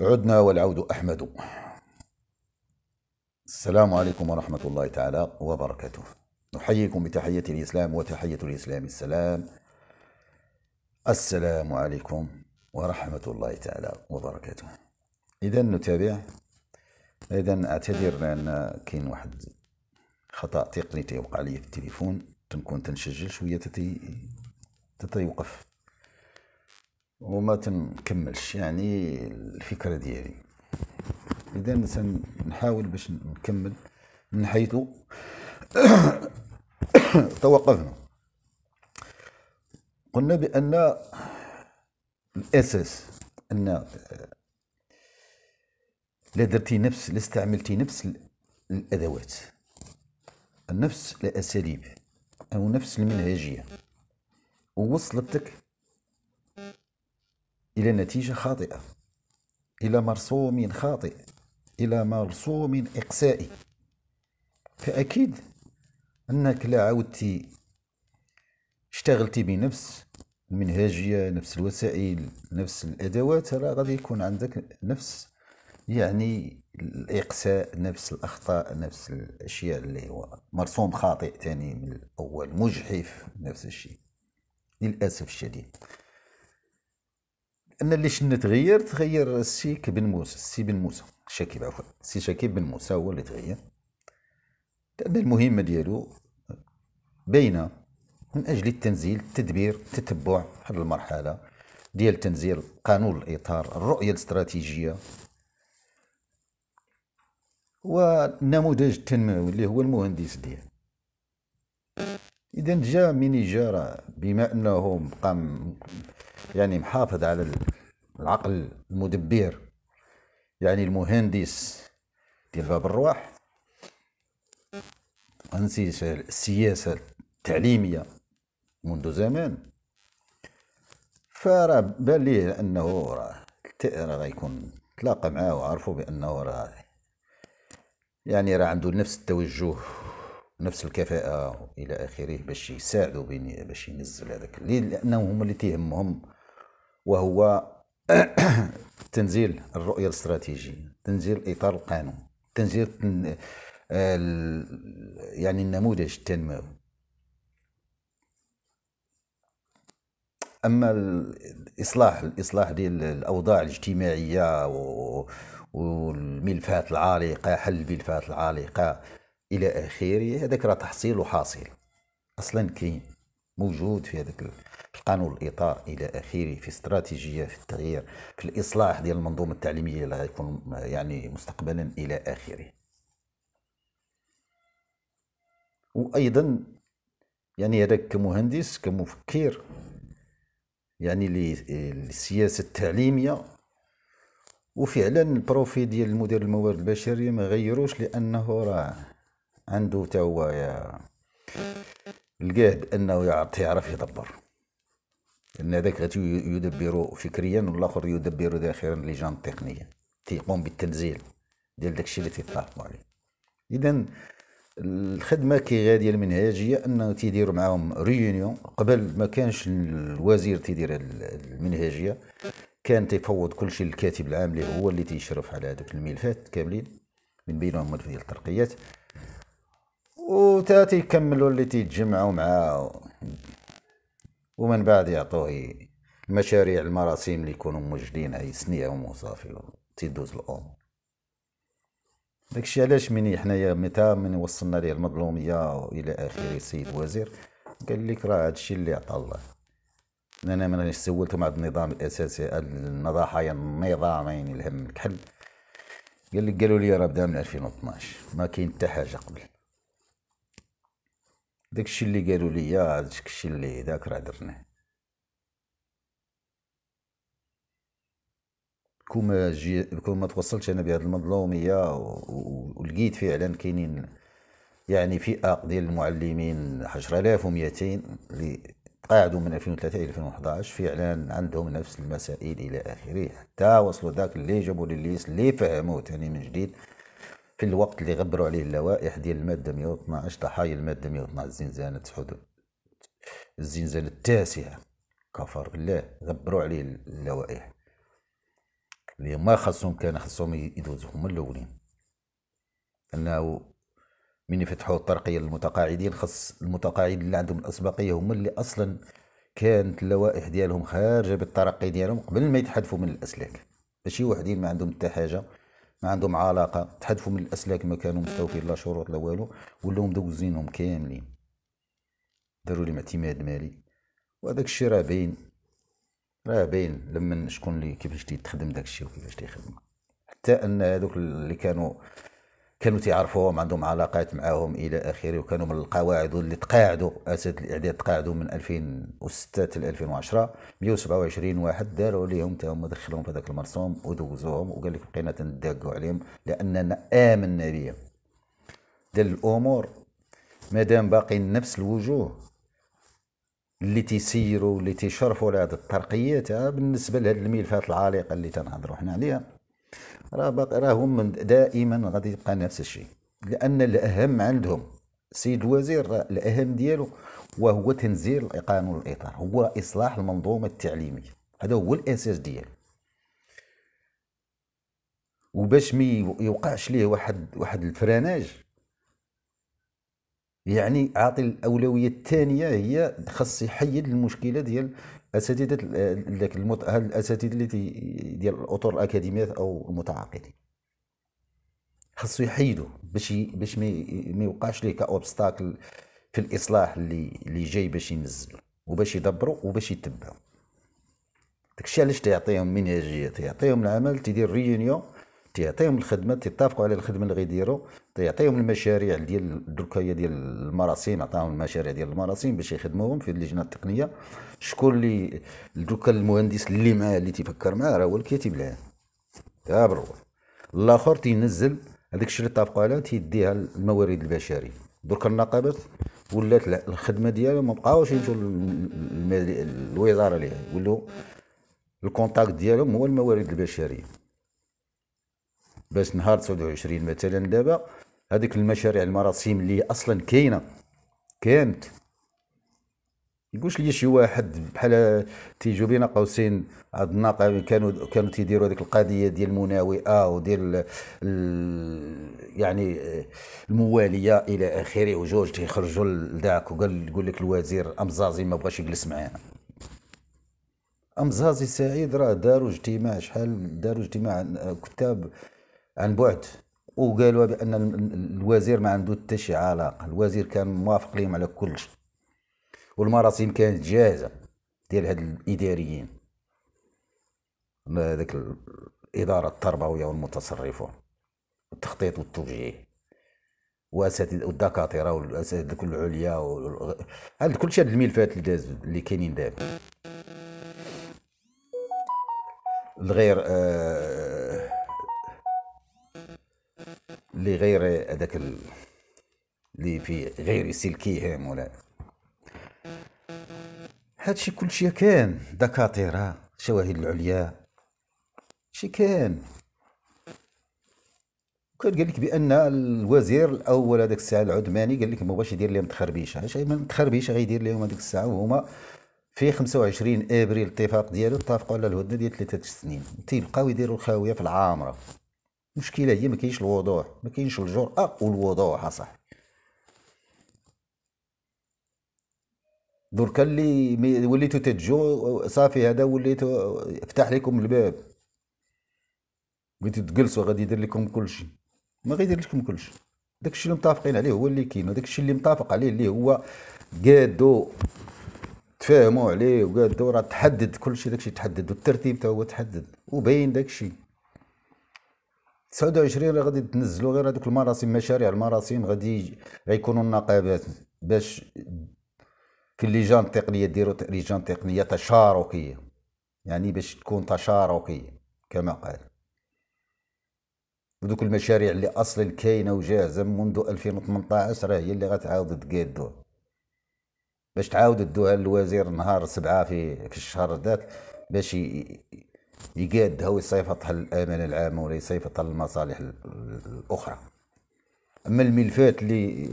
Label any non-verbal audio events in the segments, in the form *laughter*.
عدنا والعود أحمد السلام عليكم ورحمة الله تعالى وبركاته نحييكم بتحية الإسلام وتحية الإسلام السلام السلام عليكم ورحمة الله تعالى وبركاته إذا نتابع إذا أعتذر لأن كاين واحد خطأ تقني تيوقع لي في التليفون تنكون تنسجل شوية تتيوقف وما تنكملش يعني الفكره ديالي اذا سنحاول باش نكمل من حيث *coughs* توقفنا قلنا بان الاساس ان لا درتي نفس لا استعملتي نفس الادوات نفس الاساليب او نفس المنهجيه ووصلتك إلى نتيجة خاطئة إلى مرسوم خاطئ إلى مرسوم إقسائي فأكيد أنك لا عودتي اشتغلتي بنفس المنهجية نفس الوسائل نفس الأدوات راه غادي يكون عندك نفس يعني الإقساء نفس الأخطاء نفس الأشياء اللي هو مرسوم خاطئ تاني من الأول مجحف نفس الشيء للأسف الشديد انا اللي شنت غير تغير السيك بن موسى السي بن موسى شكيب عفوا السي شكيب بن موسى هو اللي تغير لان المهمه ديالو باينه من اجل التنزيل التدبير التتبع هذه المرحله ديال تنزيل قانون الاطار الرؤيه الاستراتيجيه والنموذج التنموي اللي هو المهندس ديالو اذا جا مني جا بما انه قام يعني محافظ على العقل المدبر يعني المهندس ديال باب الرواح أنسيس السياسة التعليمية منذ زمان فراه بان ليه انه راه غيكون تلاقى معاه وعرفوا بانه راه يعني راه عنده نفس التوجه نفس الكفاءة إلى آخره باش يساعدوا باش ينزل هذاك لأنهم هما اللي تيهمهم وهو *coughs* تنزيل الرؤيه الاستراتيجيه تنزيل اطار القانون تنزيل تن... آه، يعني النموذج التنموي اما الاصلاح الاصلاح ديال الاوضاع الاجتماعيه و... والملفات العالقه حل الملفات العالقه الى اخره هذاك راه تحصيل وحاصل اصلا كاين موجود في هذاك القانون الاطار الى اخره في استراتيجيه في التغيير في الاصلاح ديال المنظومه التعليميه اللي غيكون يعني مستقبلا الى اخره وايضا يعني هذاك كمهندس كمفكر يعني للسياسه التعليميه وفعلا البروفي ديال المدير الموارد البشريه ما غيروش لانه راه عنده تا هو لقاه بانه يعرف يدبر ان هذاك يدبر فكريا والاخر يدبر ذاخرا لجان التقنيه تيقوم بالتنزيل ديال داكشي اللي تيطلقوا عليه اذا الخدمه كي غاديه المنهجيه انه تيديروا معاهم ريونيون قبل ما كانش الوزير تيدير المنهجيه كان تيفوض كل شيء للكاتب العام اللي هو اللي تيشرف على هذوك الملفات كاملين من بينهم ملف ديال الترقيات وتاتي يكملوا اللي تيتجمعوا مع ومن بعد يعطوه المشاريع المراسيم اللي يكونوا موجدينها يسنيهم وصافي تيدوز الامور داكشي علاش مني حنايا متى من وصلنا ليه المظلوميه الى اخره السيد الوزير قال لك راه هادشي اللي عطى الله انا من سولتهم على النظام الاساسي النضاحه النظامين الهم الكحل قال لك قالوا لي راه بدا من 2012 ما كاين حتى حاجه قبل داكشي اللي قالوا لي داكشي اللي داك راه درناه كون جي كون ما توصلتش انا بهذه المظلوميه ولقيت فعلا كاينين يعني فئه ديال المعلمين 10200 اللي تقاعدوا من 2003 الى 2011 فعلا عندهم نفس المسائل الى اخره حتى وصلوا ذاك اللي جابوا لليس اللي فهموه ثاني من جديد في الوقت اللي غبروا عليه اللوائح ديال الماده 112 ضحايا الماده 112 زنزانه حدود الزنزانه التاسعه كفر بالله غبروا عليه اللوائح اللي ما خصهم كان خصهم يدوزو هما الاولين انه من يفتحوا الطرقيه للمتقاعدين خص المتقاعدين اللي عندهم الاسبقيه هما اللي اصلا كانت اللوائح ديالهم خارجه بالترقي ديالهم قبل ما يتحذفوا من الاسلاك ماشي وحدين ما عندهم حتى حاجه ما عندهم علاقه تحذفوا من الاسلاك ما كانوا مستوفين لا شروط لا والو ولاو مدوزينهم كاملين داروا لي اعتماد مالي وهذاك الشيء راه باين راه باين لمن شكون اللي كيفاش تخدم داك الشيء وكيفاش تيخدم حتى ان هذوك اللي كانوا كانوا تعرفوهم عندهم علاقات معاهم الى اخره وكانوا من القواعد اللي تقاعدوا اساتذه الاعداد تقاعدوا من 2006 ل 2010 127 واحد داروا ليهم حتى هما في هذاك المرسوم ودوزوهم وقال لك بقينا تنداقوا عليهم لاننا امنا بهم ديال الامور مادام باقيين نفس الوجوه اللي تيسيروا اللي تيشرفوا على هذه الترقيات بالنسبه لهذه الملفات العالقه اللي تنهضروا حنا عليها راه باقي راهم دائما غادي يبقى نفس الشيء لان الاهم عندهم السيد الوزير الاهم ديالو وهو تنزيل قانون الاطار هو اصلاح المنظومه التعليميه هذا هو الاساس ديالو وباش ما يوقعش ليه واحد واحد الفراناج يعني عاطي الاولويه الثانيه هي خاص يحيد المشكله ديال اساتذه ذاك المت... هاد الاساتذه اللي ديال الاطر الاكاديميات او المتعاقدين خاصو يحيدو باش باش ما يوقعش ليه كاوبستاكل في الاصلاح اللي اللي جاي باش ينزلو وباش يدبرو وباش يتبعو داكشي علاش تيعطيهم منهجيه تيعطيهم العمل تيدير ريونيون تيعطيهم الخدمه تيتفقوا على الخدمه اللي غيديروا تيعطيهم المشاريع ديال دركايا ديال المراسيم عطاهم المشاريع ديال المراسيم باش يخدموهم في اللجنه التقنيه شكون اللي دوكا المهندس اللي معاه اللي تيفكر معاه راه هو الكاتب العام تابرو الاخر تينزل هذاك الشيء اللي اتفقوا عليه تيديها الموارد البشريه درك النقابات ولات الخدمه ديالهم ما بقاوش يمشيو الوزاره اللي ولاو الكونتاكت ديالهم هو الموارد البشريه باش نهار 29 مثلا دابا هذيك المشاريع المراسيم اللي اصلا كاينه كانت يقولش لي شي واحد بحال تيجو بين قوسين عاد الناقه كانوا كانوا تيديروا هذيك القضيه ديال المناوئه وديال يعني المواليه الى اخره وجوج تيخرجوا لذاك وقال يقول لك الوزير امزازي ما بغاش يجلس معانا امزازي سعيد راه داروا اجتماع شحال داروا اجتماع كتاب عن بعد وقالوا بان الوزير ما عنده حتى شي علاقه الوزير كان موافق لهم على كل شيء والمراسم كانت جاهزه ديال هاد الاداريين ذاك الاداره التربويه والمتصرفون التخطيط والتوجيه واساتذه والدكاتره والاساتذه العليا هاد كلشي هاد الملفات اللي داز اللي كاينين دابا الغير آه غير هذاك اللي في غير سلكيهم ولا هادشي كلشي كان دكاتره شواهد العليا شي كان كان قال لك بان الوزير الاول هذاك الساعه العثماني قال لك ما بغاش يدير لهم تخربيشه شي من تخربيشه غيدير لهم هذيك الساعه وهما في 25 ابريل الاتفاق ديالو اتفقوا على الهدنه ديال ثلاثه سنين تيبقاو يديروا الخاويه في العامره المشكله هي ما كاينش الوضوح ما كاينش الجرأه والوضوح اصاحبي درك اللي وليتو تتجو صافي هذا وليتو فتح لكم الباب بغيتو تجلسوا غادي يدير لكم كلشي ما غيدير لكم كلشي داكشي اللي متفقين عليه هو اللي كاين داكشي اللي متفق عليه اللي هو قادو تفاهموا عليه وقادو راه تحدد كلشي داكشي تحدد والترتيب تا هو تحدد وباين داكشي 29 غادي تنزلوا غير هذوك المراسم مشاريع المراسم غادي غيكونوا النقابات باش في اللجان التقنيه ديروا لجان تقنيه تشاركيه يعني باش تكون تشاركيه كما قال ودوك المشاريع اللي اصلا كاينه وجاهزه منذ 2018 راه هي اللي غتعاود تقادو باش تعاود دوها للوزير نهار سبعة في في الشهر ذات باش يقاد هو يصيفط الأمان العام ولا للمصالح المصالح الأخرى أما الملفات اللي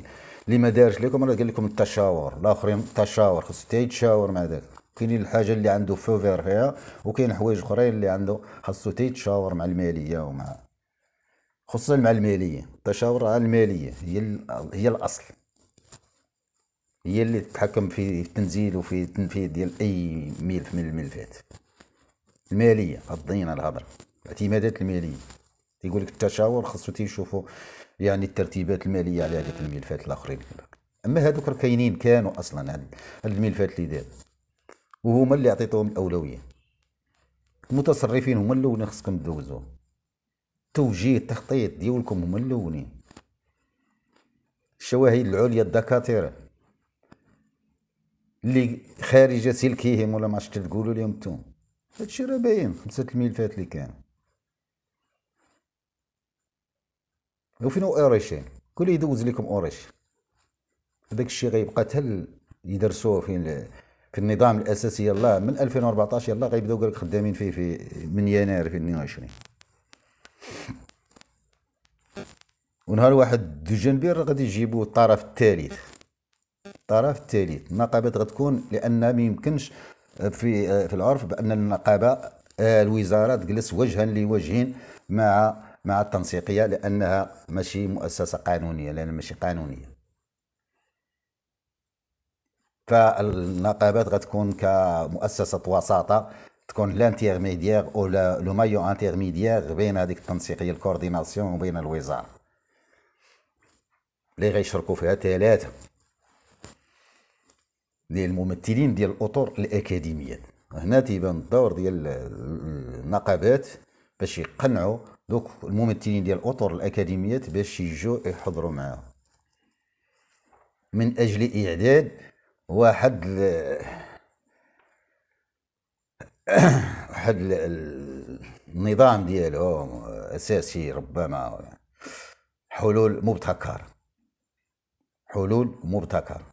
اللي ما دارش لكم راه قال لكم التشاور الاخرين التشاور خصو حتى يتشاور مع ذاك كاين الحاجه اللي عنده فوفير فيها وكاين حوايج اخرين اللي عنده خصو حتى يتشاور مع الماليه ومع خصوصا مع الماليه التشاور على الماليه هي ال... هي الاصل هي اللي تتحكم في التنزيل وفي التنفيذ ديال اي ملف من الملفات الماليه الضينه الهضره الاعتمادات الماليه تيقول لك التشاور خصو تيشوفوا يعني الترتيبات الماليه على هذوك الملفات الاخرين اما هذوك راه كاينين كانوا اصلا هاد الملفات اللي دار وهما اللي عطيتوهم الاولويه المتصرفين هما الاولين خصكم تدوزوهم التوجيه التخطيط ديالكم هما الاولين الشواهد العليا الدكاتره اللي خارجه سلكيهم ولا ما عرفتش تقولوا لهم نتوما هادشي راه باين خمسة الملفات اللي كان وفين هو اوريشين كل يدوز لكم اوريش هذاك الشيء غيبقى تل يدرسوه في في النظام الاساسي يلا من 2014 يلا غيبداو قالك خدامين فيه في من يناير في 22 ونهار واحد دو جنبير غادي يجيبوا الطرف الثالث الطرف الثالث النقابات غتكون لان ما يمكنش في في العرف بان النقابه آه، الوزاره تجلس وجها لوجه مع مع التنسيقيه لانها ماشي مؤسسه قانونيه لان ماشي قانونيه فالنقابات غتكون كمؤسسه وساطه تكون لانتيرميديير او لو مايو انتيرميديير بين هذيك التنسيقيه الكورديناسيون وبين الوزاره اللي غيشركوا فيها ثلاثه ديال الممثلين ديال الاطر الاكاديميات هنا تيبان الدور ديال النقابات باش يقنعوا دوك الممثلين ديال الاطر الاكاديميات باش يجوا يحضروا معاهم من اجل اعداد واحد ل... *coughs* واحد ل... النظام ديالهم اساسي ربما حلول مبتكره حلول مبتكره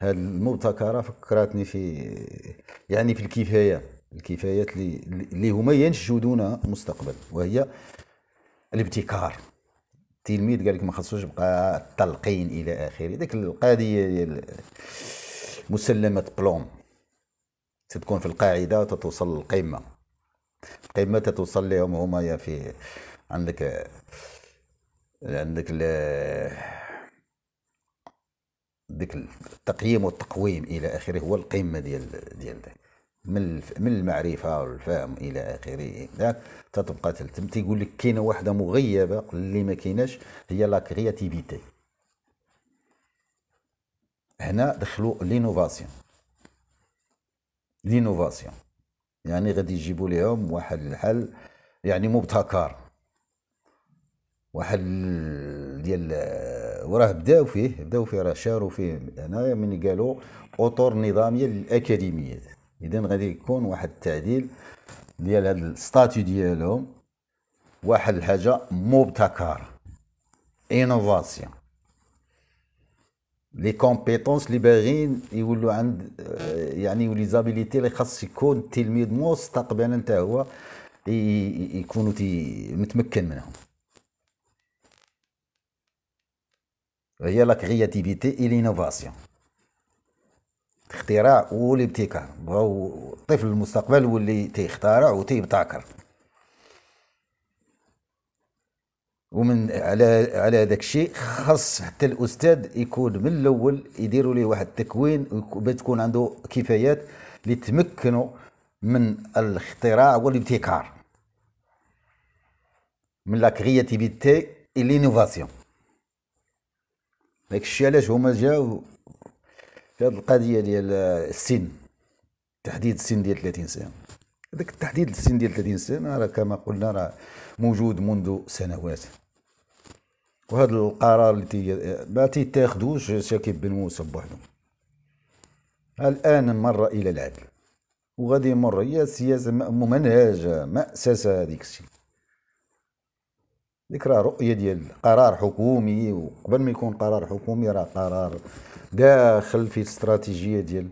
هذه المبتكره فكرتني في يعني في الكفايه الكفايات اللي اللي هما ينشدون مستقبل وهي الابتكار التلميذ قال لك ما خصوش يبقى التلقين الى اخره ديك القضيه ديال مسلمه بلوم تتكون في القاعده تتوصل للقمه القمه تتوصل لهم هما يا في عندك عندك ديك التقييم والتقويم الى اخره هو القمه ديال ديال ده. من من المعرفه والفهم الى اخره ذاك تتبقى تلتم تيقول لك كاينه واحده مغيبه اللي ما كايناش هي لا كرياتيفيتي هنا دخلوا لينوفاسيون لينوفاسيون يعني غادي يجيبوا لهم واحد الحل يعني مبتكر واحد ديال وراه بداو فيه بداو فيه راه شاروا فيه هنايا من قالوا اطر نظاميه للاكاديميات اذا غادي يكون واحد التعديل ديال هذا الستاتيو ديالهم واحد الحاجه مبتكره انوفاسيون لي كومبيتونس اللي باغيين يولوا عند آه، يعني زابيليتي اللي خاص يكون التلميذ مستقبلا حتى هو يكونوا متمكن منهم هي لا كرياتيفيتي اي لينوفاسيون اختراع والابتكار بغاو طفل المستقبل واللي اللي تيخترع وتيبتكر ومن على على هذاك الشيء خاص حتى الاستاذ يكون من الاول يديروا ليه واحد التكوين باش تكون عنده كفايات اللي تمكنوا من الاختراع والابتكار من لا كرياتيفيتي لينوفاسيون داك الشيء علاش هما جاو في هذه القضيه ديال السن تحديد السن ديال 30 سنه هذاك التحديد السن ديال 30 سنه راه كما قلنا راه موجود منذ سنوات وهذا القرار اللي تي ما تيتاخدوش شاكيب بن موسى بوحدو الان مر الى العدل وغادي يمر هي سياسه ممنهجه مأسسه هذيك الشيء ذكرى رؤيه ديال قرار حكومي وقبل ما يكون قرار حكومي راه قرار داخل في استراتيجيه ديال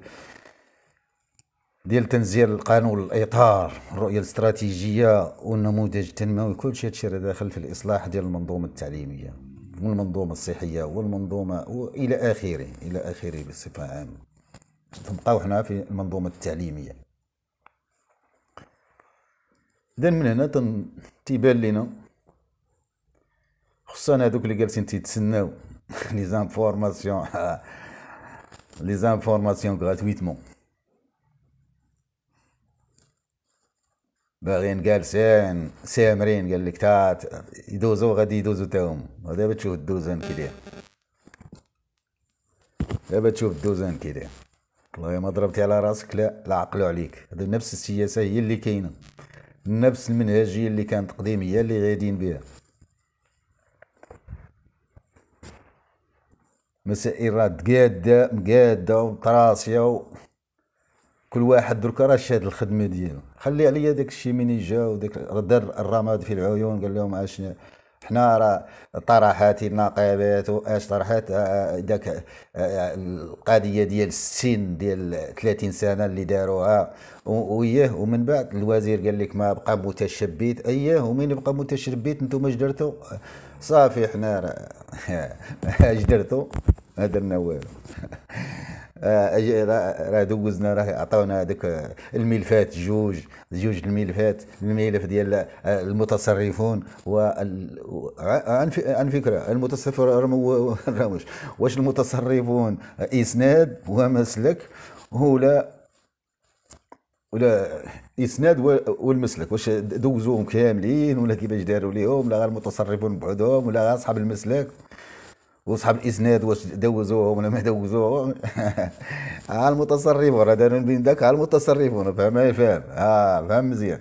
ديال تنزيل القانون الاطار الرؤيه الاستراتيجيه والنموذج التنموي كل شيء هادشي داخل في الاصلاح ديال المنظومه التعليميه والمنظومه الصحيه والمنظومه والى اخره الى اخره بصفه عامه تبقاو حنا في المنظومه التعليميه اذا من هنا تيبان لنا خصوصا هذوك اللي جالسين تيتسناو لي زانفورماسيون لي زانفورماسيون غراتويتمون باغيين جالسين سامرين قال لك تات يدوزو غادي يدوزو تاهم دابا تشوف الدوزان كي داير دابا تشوف الدوزان كي داير والله ما ضربتي على راسك لا لا عقلوا عليك هذه نفس السياسه هي اللي كاينه نفس المنهجيه اللي كانت هي اللي غاديين بها مسائرات قادة مقادة ومطراسية و... كل واحد دركا راه شاد الخدمة ديالو خلي عليا داك الشيء مني جا وداك دار الرماد في العيون قال لهم اش حنا راه طرحات النقابات واش طرحات آه، آه، داك آه، القضيه ديال السن ديال 30 سنه اللي داروها وياه ومن بعد الوزير قال لك ما بقى متشبيت اياه ومين بقى متشبيت انتم اش درتوا صافي حنا راه *laughs* اش درتوا هذا النوال *laughs* آه، راه دوزنا راه عطاونا هذاك آه، الملفات جوج جوج الملفات الملف ديال آه، المتصرفون و عن فكره المتصرف راه *laughs* واش المتصرفون اسناد ومسلك ولا ولا اسناد والمسلك واش دوزوهم كاملين ولا كيفاش داروا ليهم ولا غير المتصرفون بعدهم ولا غير اصحاب المسلك وصحاب الاسناد واش دوزوهم ولا ما دوزوه *laughs* ها المتصرفون هذا بين ذاك ها المتصرفون فاهم فاهم ها فاهم مزيان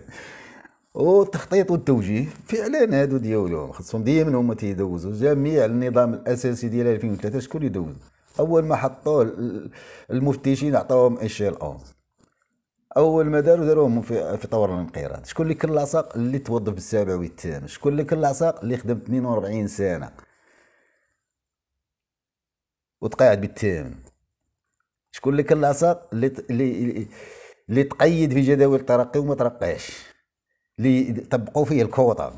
والتخطيط والتوجيه فعلا هادو ديالهم خصهم ديما هما تيدوزوا جميع النظام الاساسي ديال 2003 شكون يدوز اول ما حطوه المفتشين عطاوهم اشيل 11 اول ما داروا داروهم في, في طور الانقراض شكون اللي كان اللي توظف بالسابع والثامن شكون اللي كان اللي خدم 42 سنه وتقاعد بالثامن شكون لك العصا اللي اللي اللي تقيد في جداول الترقي وما ترقاش اللي طبقوا فيه الكوطا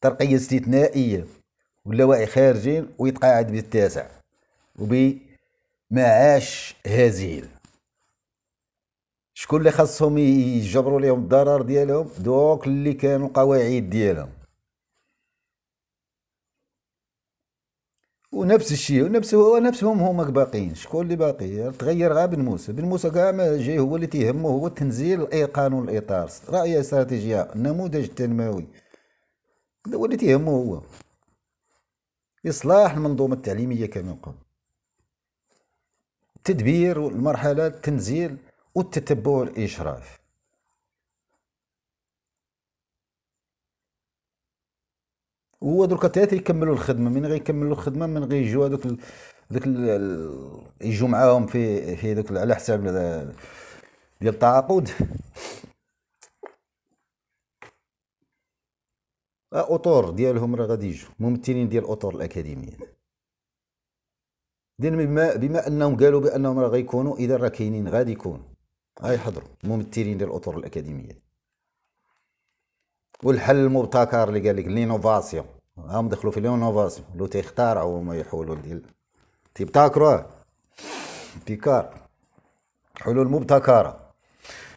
ترقية استثنائية واللوائي خارجين ويتقاعد بالتاسع وبمعاش هزيل شكون اللي خاصهم يجبروا لهم الضرر ديالهم دوك اللي كانوا قواعد ديالهم ونفس الشيء ونفس هو نفسهم هما باقيين شكون اللي باقي تغير غا بن موسى بن موسى كاع ما جاي هو اللي تيهمه هو تنزيل اي قانون الاطار راي استراتيجيه التنموي تنموي هو اللي تيهمه هو اصلاح المنظومه التعليميه كما نقول التدبير المرحله التنزيل والتتبع الاشراف هو دركا تا يكملوا الخدمه من يكملوا الخدمه من يجوا هذوك ذوك يجوا معاهم في في ذوك على حساب ديال التعاقد آه، اطور ديالهم راه غادي يجوا ممثلين ديال اطور الاكاديميه دين بما بما انهم قالوا بانهم راه غيكونوا اذا راه كاينين غادي يكونوا غيحضروا ممثلين ديال اطور الاكاديميه والحل المبتكر اللي قال لك لينوفاسيون هم دخلوا في لينوفاسيون لو تيخترعوا هما يحولوا ديال تيبتكروا ابتكار حلول مبتكره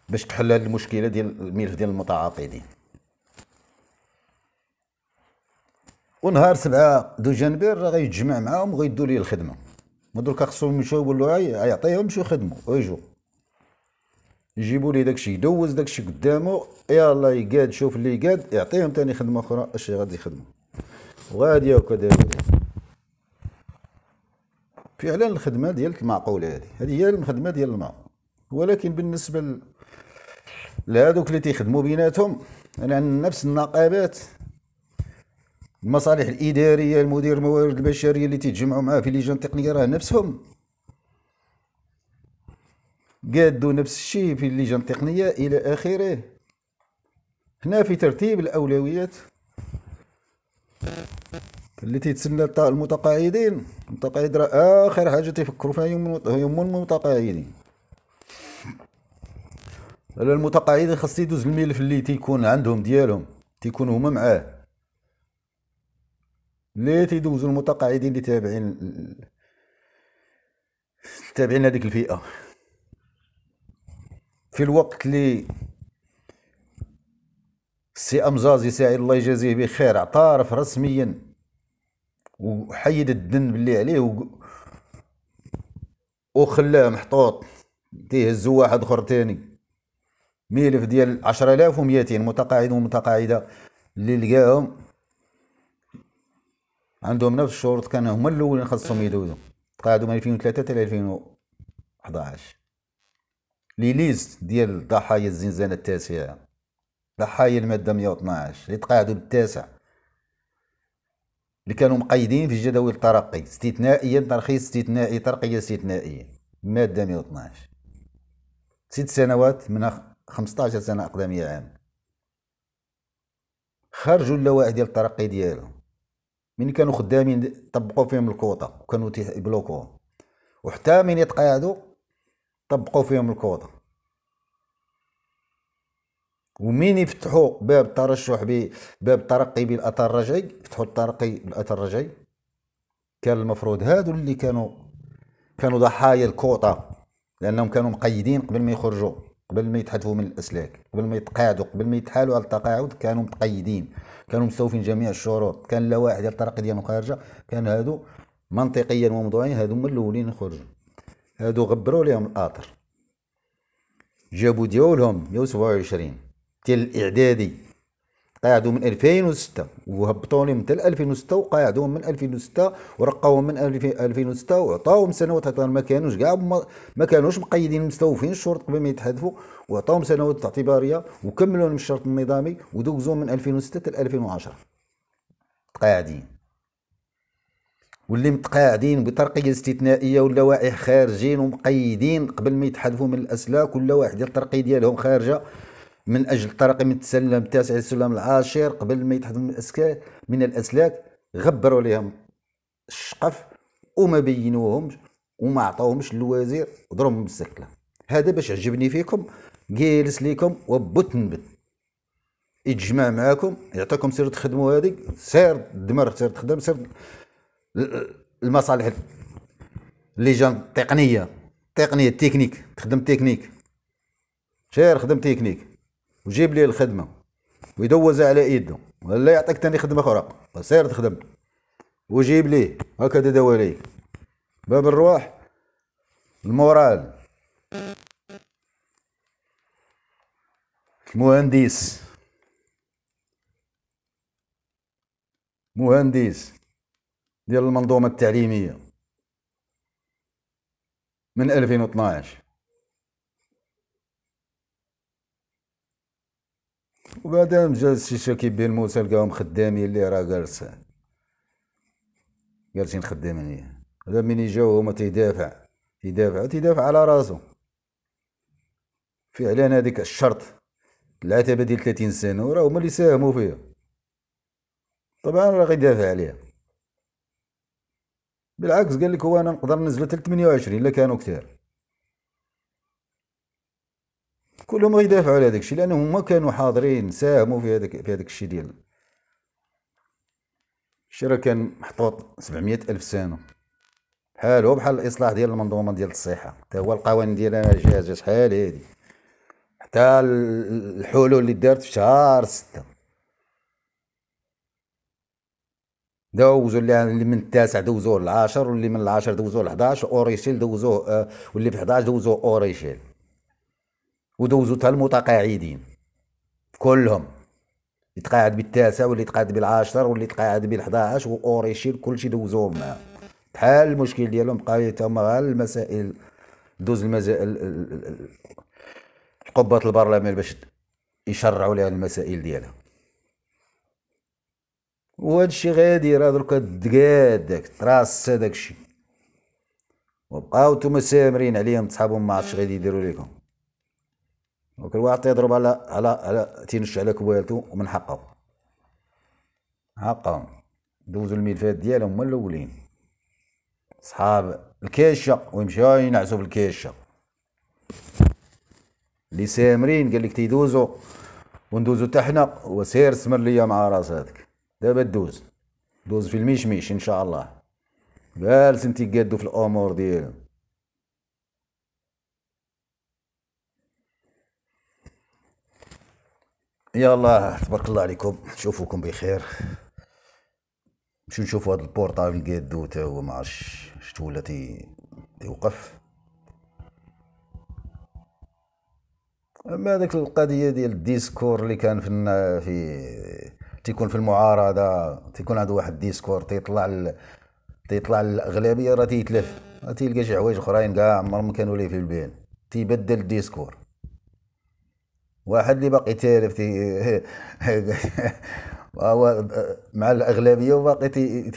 باش تحل هذه المشكله ديال الملف ديال المتعاقدين ونهار سبعة دو جانبير راه غيتجمع معاهم وغيدوا ليه الخدمه ما خصهم يمشيو يقولوا له يعطيهم شي خدمه ويجوا جيبوا لي داكشي يدوز داكشي قدامه الله يقاد شوف اللي يقاد يعطيهم تاني خدمه اخرى اش غادي يخدموا وغادي هكا دايرين فعلا الخدمه ديالك معقوله هذه هذه هي الخدمه ديال الماء ولكن بالنسبه ل... لهذوك اللي تيخدموا بيناتهم انا عن نفس النقابات المصالح الاداريه المدير الموارد البشريه اللي تيتجمعوا معاه في لجان تقنيه راه نفسهم قادوا نفس الشيء في اللجان التقنية إلى آخره هنا في ترتيب الأولويات التي تسنى المتقاعدين المتقاعد راه آخر حاجة تفكروا فيها يوم المتقاعدين المتقاعد خاص يدوز الملف اللي تيكون عندهم ديالهم تيكونوا هما معاه لي تيدوزوا المتقاعدين اللي تابعين تابعين هذيك الفئه في الوقت اللي السي امزازي ساعد الله يجازيه بخير اعترف رسميا وحيد الدن باللي عليه و... وخلاه محطوط تيهزو واحد اخر تاني ميلف ديال 10200 متقاعد ومتقاعده اللي لقاهم عندهم نفس الشروط كان هما الاولين خاصهم يدوزو تقاعدوا من 2003 حتى 2011 لي ليست ديال ضحايا الزنزانه التاسعه ضحايا الماده 112 اللي تقاعدوا بالتاسع اللي كانوا مقيدين في جداول الترقي استثنائيا ترخيص استثنائي ترقيه استثنائيه الماده 112 ست سنوات من 15 سنه اقدميه عام خرجوا اللوائح ديال الترقي ديالهم من كانوا خدامين طبقوا فيهم الكوطه وكانوا بلوكو وحتى من يتقاعدوا طبقوا فيهم الكوطة ومين يفتحوا باب الترشح باب الترقي بالاثر الرجعي فتحوا الترقي بالاثر الرجعي كان المفروض هادو اللي كانوا كانوا ضحايا الكوطة لأنهم كانوا مقيدين قبل ما يخرجوا قبل ما يتحذفوا من الأسلاك قبل ما يتقاعدوا قبل ما يتحالوا على التقاعد كانوا متقيدين كانوا مستوفين جميع الشروط كان لوائح ديال الترقي ديالهم خارجة كان هادو منطقيا وموضوعيا هادو هما الأولين يخرجوا هادو غبروا لهم الآطر جابوا ديولهم 127 تل الإعدادي قاعدوا من 2006 وهبطوني حتى 2006 وقاعدوا من 2006 ورقوا من 2006 وعطاوهم سنوات حتى ما كانوش كاع ما كانوش مقيدين مستوفين الشرط قبل ما يتحذفوا وعطاوهم سنوات اعتباريه وكملوا لهم الشرط النظامي ودوزوا من 2006 حتى 2010 قاعدين واللي متقاعدين بترقية استثنائية واللوائح خارجين ومقيدين قبل ما يتحذفوا من الأسلاك ولا واحد ديال الترقية ديالهم خارجة من أجل من تسلم التاسع السلم العاشر قبل ما يتحذفوا من الأسلاك من الأسلاك غبروا لهم الشقف وما بينوهمش وما عطاوهمش للوزير وضربهم بالسكلة هذا باش عجبني فيكم جالس ليكم وبتنبت يتجمع معاكم يعطيكم سير تخدموا هذيك سير دمر سير تخدم سير المصالح لي جون تقنيه تقنيه تكنيك تخدم تكنيك شير خدم تكنيك وجيب لي الخدمه ويدوز على يده ولا يعطيك تاني خدمه اخرى سير تخدم وجيب ليه هكذا دوالي باب الروح المورال مهندس مهندس ديال المنظومة التعليمية من 2012 وبعدين جا شي شاكيب بين موسى لقاهم خدامين اللي راه جالس جالسين خدامين هذا من جاو هما تيدافع تيدافع تيدافع على راسو فعلا هذيك الشرط العتبه ديال 30 سنه وراه هما اللي ساهموا فيها طبعا راه غيدافع عليها بالعكس قال لك هو انا نقدر نزلت لك 28 الا كانوا كثار كلهم غيدافعوا على هذاك الشيء لانهم هما كانوا حاضرين ساهموا في هذاك في هذاك الشيء ديال الشراء راه كان محطوط 700 الف سنه بحال هو بحال الاصلاح ديال المنظومه ديال الصحه حتى هو القوانين ديالها جاهزه شحال هادي حتى الحلول اللي دارت في شهر 6 دوزوا اللي من التاسع دوزوه العاشر واللي من العاشر دوزوه ال11 اوريشيل دوزوه آه، واللي في 11 دوزوه اوريشيل ودوزوا حتى المتقاعدين كلهم يتقاعد بالتاسع واللي يتقاعد بالعاشر واللي يتقاعد بال11 واوريشيل كلشي دوزوهم معاه بحال المشكل ديالهم بقى تما المسائل دوز المسائل قبه البرلمان باش يشرعوا لها المسائل ديالها وهذا الشيء غادي راه دركا داك تراس داكشي الشيء وبقاو نتوما سامرين عليهم تصحابهم ما عرفتش غادي يديروا لكم وكل واحد تيضرب على على على تينش على كوالتو ومن حقه حقهم دوزوا الملفات ديالهم هما الاولين صحاب الكاشه ويمشيو ينعسوا بالكاشه اللي سامرين قال لك تيدوزوا وندوزو حتى حنا وسير سمر ليا مع راساتك دابا دوز دوز في المشمش ان شاء الله جالس انت قادو في الامور ديالو يلا تبارك الله عليكم نشوفكم بخير نمشيو نشوفو هاد البورطابل قادو تا هو ما شتو ولا تي تيوقف اما هذيك القضيه ديال الديسكور اللي كان في في تيكون في المعارضه تيكون عنده واحد الديسكور تيطلع ال... تيطلع الاغلبيه راه تيتلف تيلقى شي حوايج اخرين كاع عمرهم كانوا ليه في البال تيبدل الديسكور واحد اللي باقي تالف تي *laughs* هو مع الاغلبيه وباقي تي...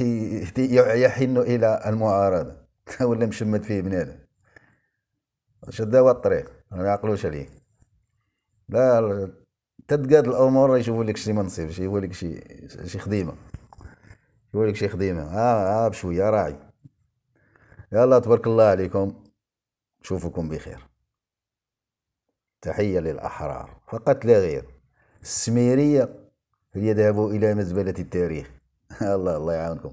تي... يحن الى المعارضه *laughs* ولا مشمت فيه بنادم هو الطريق ما يعقلوش عليه لا تتقاد الامور مره يشوفوا لك شي منصب يشوفوا لك شي شي خديمه يقول لك شي خديمه ها آه آه بشويه راعي يلا تبارك الله عليكم نشوفكم بخير تحيه للاحرار فقط لا غير السميريه فليذهبوا الى مزبله التاريخ *laughs* الله الله يعاونكم